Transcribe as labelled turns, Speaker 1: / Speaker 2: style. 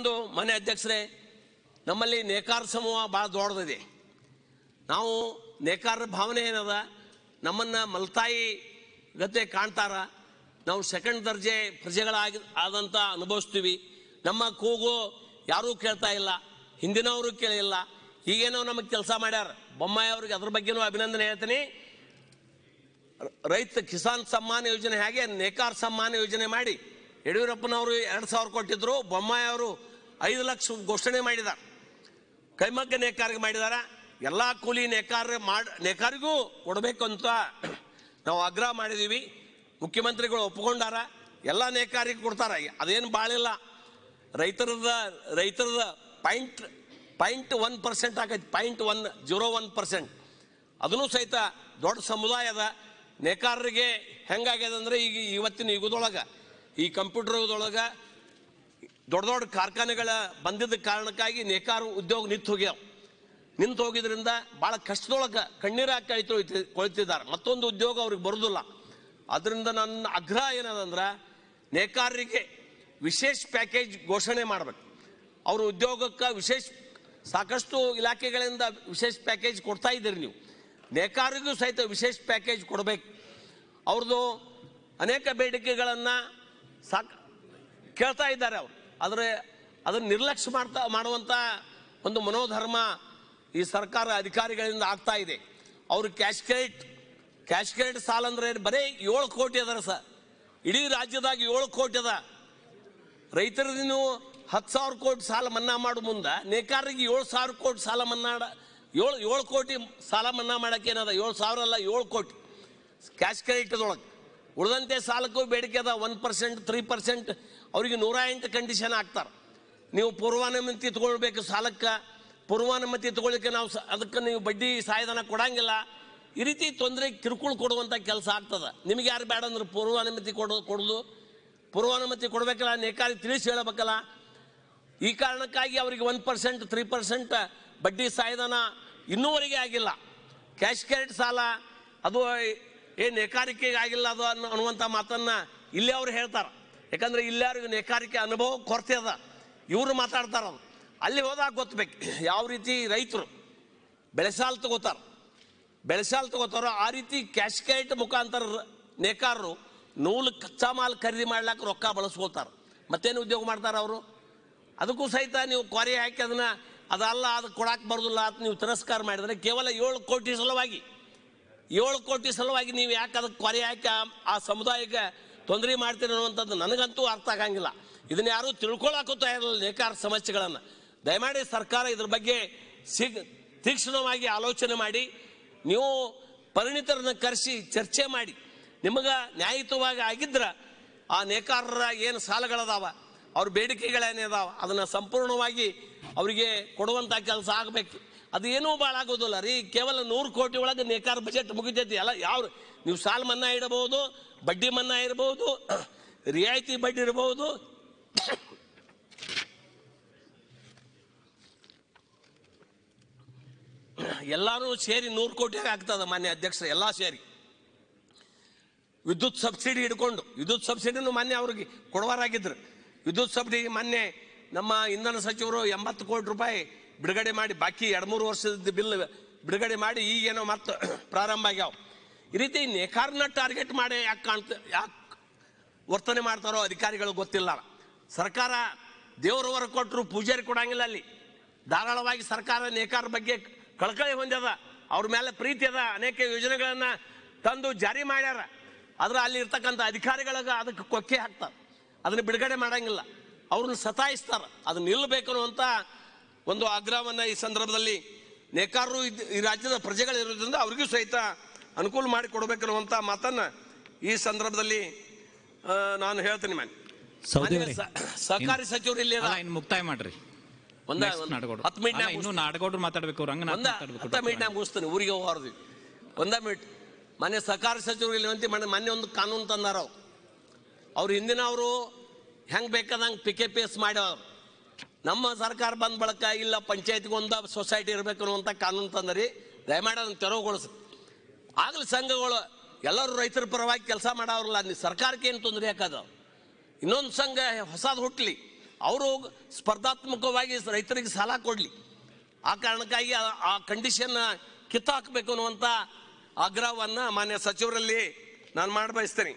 Speaker 1: ಒಂದು ಮನೆ ಅಧ್ಯಕ್ಷರೇ ನಮ್ಮಲ್ಲಿ ನೇಕಾರ ಸಮೂಹ ಭಾಳ ದೊಡ್ಡದಿದೆ ನಾವು ನೇಕಾರ ಭಾವನೆ ಏನದ ನಮ್ಮನ್ನು ಮಲ್ತಾಯಿ ಗದ್ದೆ ಕಾಣ್ತಾರ ನಾವು ಸೆಕೆಂಡ್ ದರ್ಜೆ ಪ್ರಜೆಗಳಾಗಿ ಆದಂಥ ಅನುಭವಿಸ್ತೀವಿ ನಮ್ಮ ಕೂಗು ಯಾರೂ ಕೇಳ್ತಾ ಇಲ್ಲ ಹಿಂದಿನವರು ಕೇಳಿಲ್ಲ ಈಗೇನೋ ನಮಗೆ ಕೆಲಸ ಮಾಡ್ಯಾರ ಬೊಮ್ಮಾಯಿ ಅವ್ರಿಗೆ ಅದ್ರ ಬಗ್ಗೆನೂ ಅಭಿನಂದನೆ ಹೇಳ್ತೀನಿ ರೈತ ಕಿಸಾನ್ ಸಮ್ಮಾನ ಯೋಜನೆ ಹಾಗೆ ನೇಕಾರ ಸಮ್ಮಾನ ಯೋಜನೆ ಮಾಡಿ ಯಡಿಯೂರಪ್ಪನವರು ಎರಡು ಸಾವಿರ ಕೊಟ್ಟಿದ್ರು ಬೊಮ್ಮಾಯಿ ಅವರು ಐದು ಲಕ್ಷ ಘೋಷಣೆ ಮಾಡಿದ ಕೈಮಗ್ಗ ನೇಕಾರಿಗೆ ಮಾಡಿದಾರ ಎಲ್ಲ ಕೂಲಿ ನೇಕಾರ ಮಾಡ ನೇಕಾರಿಗೂ ಕೊಡಬೇಕು ಅಂತ ನಾವು ಆಗ್ರಹ ಮಾಡಿದೀವಿ ಮುಖ್ಯಮಂತ್ರಿಗಳು ಒಪ್ಕೊಂಡಾರ ಎಲ್ಲ ನೇಕಾರಿಗೆ ಕೊಡ್ತಾರ ಅದೇನು ಬಾಳಿಲ್ಲ ರೈತರದ ರೈತರದ ಪಾಯಿಂಟ್ ಪಾಯಿಂಟ್ ಒನ್ ಪರ್ಸೆಂಟ್ ಆಗೈತೆ point one zero one percent ಅದನ್ನು ಸಹಿತ ದೊಡ್ಡ ಸಮುದಾಯದ ನೇಕಾರರಿಗೆ ಹೆಂಗಾಗ್ಯದಂದ್ರೆ ಈಗ ಇವತ್ತಿನ ಯುಗದೊಳಗೆ ಈ ಕಂಪ್ಯೂಟರ್ ಯುಗದೊಳಗೆ ದೊಡ್ಡ ದೊಡ್ಡ ಕಾರ್ಖಾನೆಗಳ ಬಂದಿದ್ದ ಕಾರಣಕ್ಕಾಗಿ ನೇಕಾರು ಉದ್ಯೋಗ ನಿಂತು ಹೋಗ್ಯಾವ ನಿಂತು ಹೋಗಿದ್ರಿಂದ ಭಾಳ ಕಷ್ಟದೊಳಗೆ ಕಣ್ಣೀರು ಕಾಯ್ತು ಕೊಳ್ತಿದ್ದಾರೆ ಮತ್ತೊಂದು ಉದ್ಯೋಗ ಅವ್ರಿಗೆ ಬರೋದಿಲ್ಲ ಅದರಿಂದ ನನ್ನ ಆಗ್ರಹ ಏನದಂದ್ರೆ ನೇಕಾರರಿಗೆ ವಿಶೇಷ ಪ್ಯಾಕೇಜ್ ಘೋಷಣೆ ಮಾಡಬೇಕು ಅವ್ರ ಉದ್ಯೋಗಕ್ಕೆ ವಿಶೇಷ ಸಾಕಷ್ಟು ಇಲಾಖೆಗಳಿಂದ ವಿಶೇಷ ಪ್ಯಾಕೇಜ್ ಕೊಡ್ತಾ ಇದ್ದೀರಿ ನೀವು ನೇಕಾರರಿಗೂ ಸಹಿತ ವಿಶೇಷ ಪ್ಯಾಕೇಜ್ ಕೊಡಬೇಕು ಅವ್ರದ್ದು ಅನೇಕ ಬೇಡಿಕೆಗಳನ್ನು ಸಾಕ ಕೇಳ್ತಾ ಇದ್ದಾರೆ ಅವರು ಆದರೆ ಅದನ್ನು ನಿರ್ಲಕ್ಷ್ಯ ಮಾಡ್ತಾ ಮಾಡುವಂಥ ಒಂದು ಮನೋಧರ್ಮ ಈ ಸರ್ಕಾರ ಅಧಿಕಾರಿಗಳಿಂದ ಆಗ್ತಾ ಇದೆ ಅವರು ಕ್ಯಾಶ್ ಕ್ರೆಡಿಟ್ ಕ್ಯಾಶ್ ಕ್ರೆಡಿಟ್ ಸಾಲ ಅಂದ್ರೆ ಬರೀ ಏಳು ಕೋಟಿ ಅದರ ಸರ್ ಇಡೀ ರಾಜ್ಯದಾಗ ಏಳು ಕೋಟಿ ಅದ ರೈತರನ್ನು ಹತ್ತು ಸಾವಿರ ಕೋಟಿ ಸಾಲ ಮನ್ನಾ ಮಾಡೋ ಮುಂದೆ ನೇಕಾರರಿಗೆ ಏಳು ಸಾವಿರ ಕೋಟಿ ಸಾಲ ಮನ್ನಾ ಏಳು ಏಳು ಕೋಟಿ ಸಾಲ ಮನ್ನಾ ಮಾಡೋಕ್ಕೇನದ ಏಳು ಸಾವಿರ ಅಲ್ಲ ಏಳು ಕೋಟಿ ಕ್ಯಾಶ್ ಕ್ರೆಡಿಟ್ ಅದೊಳಗೆ ಉಳಿದಂತೆ ಸಾಲಕ್ಕೂ ಬೇಡಿಕೆ ಅದ ಒನ್ ಪರ್ಸೆಂಟ್ ತ್ರೀ ಪರ್ಸೆಂಟ್ ಅವರಿಗೆ ನೂರ ಎಂಟು ಕಂಡೀಷನ್ ಆಗ್ತಾರೆ ನೀವು ಪೂರ್ವಾನುಮತಿ ತಗೊಳ್ಬೇಕು ಸಾಲಕ್ಕೆ ಪೂರ್ವಾನುಮತಿ ತಗೊಳಕ್ಕೆ ನಾವು ಅದಕ್ಕೆ ನೀವು ಬಡ್ಡಿ ಸಾಯಧನ ಕೊಡಂಗಿಲ್ಲ ಈ ರೀತಿ ತೊಂದರೆ ಕಿರುಕುಳ ಕೊಡುವಂಥ ಕೆಲಸ ಆಗ್ತದೆ ನಿಮಗೆ ಯಾರು ಬೇಡ ಅಂದ್ರೆ ಪೂರ್ವಾನುಮತಿ ಕೊಡೋ ಕೊಡೋದು ಪೂರ್ವಾನುಮತಿ ಕೊಡಬೇಕಲ್ಲ ನೇಕಾರಿ ತಿಳಿಸಿ ಹೇಳಬೇಕಲ್ಲ ಈ ಕಾರಣಕ್ಕಾಗಿ ಅವರಿಗೆ ಒನ್ ಪರ್ಸೆಂಟ್ ತ್ರೀ ಪರ್ಸೆಂಟ್ ಬಡ್ಡಿ ಸಾಯಧನ ಇನ್ನೂವರೆಗೆ ಆಗಿಲ್ಲ ಕ್ಯಾಶ್ ಕ್ಯಾರೆಟ್ ಸಾಲ ಅದು ಏನು ನೇಕಾರಿಕೆಗೆ ಆಗಿಲ್ಲ ಅದು ಅನ್ನೋ ಅನ್ನುವಂಥ ಮಾತನ್ನು ಇಲ್ಲೇ ಅವ್ರು ಹೇಳ್ತಾರೆ ಯಾಕಂದರೆ ಇಲ್ಲಾರಿಗೂ ನೇಕಾರಿಕೆ ಅನುಭವ ಕೊರತೆ ಅದ ಇವರು ಮಾತಾಡ್ತಾರೆ ಅದು ಅಲ್ಲಿ ಹೋದಾಗ ಗೊತ್ತಬೇಕು ಯಾವ ರೀತಿ ರೈತರು ಬೆಳೆಸಾಲ್ ತಗೋತಾರೆ ಬೆಳೆಸಾಲ್ ತಗೋತಾರೋ ಆ ರೀತಿ ಕ್ಯಾಶ್ ಕ್ಯಾಟ್ ಮುಖಾಂತರ ನೇಕಾರರು ನೂಲು ಕಚ್ಚಾ ಮಾಲ್ ಖರೀದಿ ಮಾಡ್ಲಾಕ ರೊಕ್ಕ ಬಳಸ್ಕೊಳ್ತಾರೆ ಮತ್ತೇನು ಉದ್ಯೋಗ ಮಾಡ್ತಾರೆ ಅವರು ಅದಕ್ಕೂ ಸಹಿತ ನೀವು ಕ್ವಾರಿ ಹಾಕಿ ಅದನ್ನು ಅದಲ್ಲ ಅದು ಕೊಡಕ್ಕೆ ಬರೋದಿಲ್ಲ ಅಂತ ನೀವು ತಿರಸ್ಕಾರ ಮಾಡಿದರೆ ಕೇವಲ ಏಳು ಕೋಟಿ ಸಲುವಾಗಿ ಏಳು ಕೋಟಿ ಸಲುವಾಗಿ ನೀವು ಯಾಕೆ ಅದಕ್ಕೆ ಕೊರೆ ಯಾಕೆ ಆ ಸಮುದಾಯಕ್ಕೆ ತೊಂದರೆ ಮಾಡ್ತೀರಿ ಅನ್ನುವಂಥದ್ದು ನನಗಂತೂ ಅರ್ಥ ಆಗಂಗಿಲ್ಲ ಇದನ್ನ ಯಾರೂ ತಿಳ್ಕೊಳ್ಳಾಕುತ್ತಾ ತಯಾರಿಲ್ಲ ನೇಕಾರ ಸಮಸ್ಯೆಗಳನ್ನು ದಯಮಾಡಿ ಸರ್ಕಾರ ಇದ್ರ ಬಗ್ಗೆ ಸಿಗ್ ತೀಕ್ಷ್ಣವಾಗಿ ಆಲೋಚನೆ ಮಾಡಿ ನೀವು ಪರಿಣಿತರನ್ನು ಕರೆಸಿ ಚರ್ಚೆ ಮಾಡಿ ನಿಮಗೆ ನ್ಯಾಯಯುತವಾಗಿ ಆಗಿದ್ರೆ ಆ ನೇಕಾರರ ಏನು ಸಾಲಗಳದಾವ ಅವ್ರ ಬೇಡಿಕೆಗಳೇನಿದಾವ ಅದನ್ನು ಸಂಪೂರ್ಣವಾಗಿ ಅವರಿಗೆ ಕೊಡುವಂಥ ಕೆಲಸ ಆಗಬೇಕು ಅದು ಏನೂ ಭಾಳ ಆಗೋದಿಲ್ಲ ರೀ ಕೇವಲ ನೂರು ಕೋಟಿ ಒಳಗೆ ನೇಕಾರ ಬಜೆಟ್ ಮುಗಿತೈತಿ ಎಲ್ಲ ಯಾವ ನೀವು ಸಾಲ ಮನ್ನಾ ಇಡಬಹುದು ಬಡ್ಡಿ ಮನ್ನಾ ಇರಬಹುದು ರಿಯಾಯಿತಿ ಬಡ್ಡಿ ಇರಬಹುದು ಎಲ್ಲರೂ ಸೇರಿ ನೂರು ಕೋಟಿಯಾಗಿ ಆಗ್ತದೆ ಮಾನ್ಯ ಅಧ್ಯಕ್ಷ ಎಲ್ಲ ಸೇರಿ ವಿದ್ಯುತ್ ಸಬ್ಸಿಡಿ ಹಿಡ್ಕೊಂಡು ವಿದ್ಯುತ್ ಸಬ್ಸಿಡಿನೂ ಮಾನ್ಯ ಅವ್ರಿಗೆ ಕೊಡವರಾಗಿದ್ರು ವಿದ್ಯುತ್ ಸಬ್ಸಿಡಿ ಮಾನ್ಯ ನಮ್ಮ ಇಂಧನ ಸಚಿವರು ಎಂಬತ್ತು ಕೋಟಿ ರೂಪಾಯಿ ಬಿಡುಗಡೆ ಮಾಡಿ ಬಾಕಿ ಎರಡು ಮೂರು ವರ್ಷದ ಬಿಲ್ ಬಿಡುಗಡೆ ಮಾಡಿ ಈಗೇನೋ ಮತ್ತೆ ಪ್ರಾರಂಭ ಆಗ್ಯಾವ ಈ ರೀತಿ ನೇಕಾರ್ನ ಟಾರ್ಗೆಟ್ ಮಾಡಿ ಯಾಕೆ ಕಾಣ್ತ ಯಾಕೆ ವರ್ತನೆ ಮಾಡ್ತಾರೋ ಅಧಿಕಾರಿಗಳು ಗೊತ್ತಿಲ್ಲ ಸರ್ಕಾರ ದೇವರವರು ಕೊಟ್ಟರು ಪೂಜಾರಿ ಕೊಡಂಗಿಲ್ಲ ಅಲ್ಲಿ ಧಾರಾಳವಾಗಿ ಸರ್ಕಾರ ನೇಕಾರ ಬಗ್ಗೆ ಕಳಕಳಿ ಹೊಂದ್ಯದ ಅವ್ರ ಮೇಲೆ ಪ್ರೀತಿ ಅದ ಅನೇಕ ಯೋಜನೆಗಳನ್ನು ತಂದು ಜಾರಿ ಮಾಡ್ಯಾರ ಆದ್ರೆ ಅಲ್ಲಿ ಇರ್ತಕ್ಕಂಥ ಅಧಿಕಾರಿಗಳಿಗೆ ಅದಕ್ಕೆ ಕೊಕ್ಕೆ ಹಾಕ್ತಾರೆ ಅದನ್ನು ಬಿಡುಗಡೆ ಮಾಡಂಗಿಲ್ಲ ಅವ್ರನ್ನ ಸತಾಯಿಸ್ತಾರೆ ಅದು ನಿಲ್ಲಬೇಕು ಅಂತ ಒಂದು ಆಗ್ರಹವನ್ನು ಈ ಸಂದರ್ಭದಲ್ಲಿ ನೇಕಾರರು ಈ ರಾಜ್ಯದ ಪ್ರಜೆಗಳಿರೋದ್ರಿಂದ ಅವ್ರಿಗೂ ಸಹಿತ ಅನುಕೂಲ ಮಾಡಿ ಮಾಡಿಕೊಡ್ಬೇಕಿರುವಂಥ ಮಾತನ್ನು ಈ ಸಂದರ್ಭದಲ್ಲಿ ನಾನು ಹೇಳ್ತೀನಿ ಮ್ಯಾಮ್ ಸಹಕಾರಿ ಸಚಿವರು ಇಲ್ಲಿ ಮುಕ್ತಾಯ ಮಾಡ್ರಿ ಮಾತಾಡ್ಬೇಕು ಅವ್ರು ಮುಗಿಸ್ತೀನಿ ಊರಿಗೆ ಹೋಗಾರ್ದು ಒಂದೇ ಮಿನಿಟ್ ಮೊನ್ನೆ ಸಹಕಾರಿ ಸಚಿವರು ಇಲ್ಲಿ ಅಂತ ಮೊನ್ನೆ ಒಂದು ಕಾನೂನು ತಂದಾರ ಅವ್ರು ಹಿಂದಿನ ಅವರು ಹೆಂಗೆ ಬೇಕಾದಂಗೆ ಪಿಕೆ ಪಿ ಎಸ್ ನಮ್ಮ ಸರ್ಕಾರ ಬಂದ ಬಳಕ ಇಲ್ಲ ಒಂದು ಸೊಸೈಟಿ ಇರಬೇಕು ಅನ್ನುವಂಥ ಕಾನೂನು ತಂದರಿ ದಯಮಾಡಿ ಅದನ್ನು ತೆರವುಗೊಳಿಸ್ ಆಗಲಿ ಸಂಘಗಳು ಎಲ್ಲರೂ ರೈತರ ಪರವಾಗಿ ಕೆಲಸ ಮಾಡೋರಲ್ಲ ಅಲ್ಲಿ ಸರ್ಕಾರಕ್ಕೆ ಏನು ತೊಂದರೆ ಯಾಕದ ಇನ್ನೊಂದು ಸಂಘ ಹೊಸದು ಹುಟ್ಟಲಿ ಅವರು ಸ್ಪರ್ಧಾತ್ಮಕವಾಗಿ ರೈತರಿಗೆ ಸಾಲ ಕೊಡಲಿ ಆ ಕಾರಣಕ್ಕಾಗಿ ಆ ಕಂಡೀಷನ್ ಹಾಕಬೇಕು ಅನ್ನುವಂಥ ಆಗ್ರಹವನ್ನು ಮಾನ್ಯ ಸಚಿವರಲ್ಲಿ ನಾನು ಮಾಡಿ ಬಯಸ್ತೇನೆ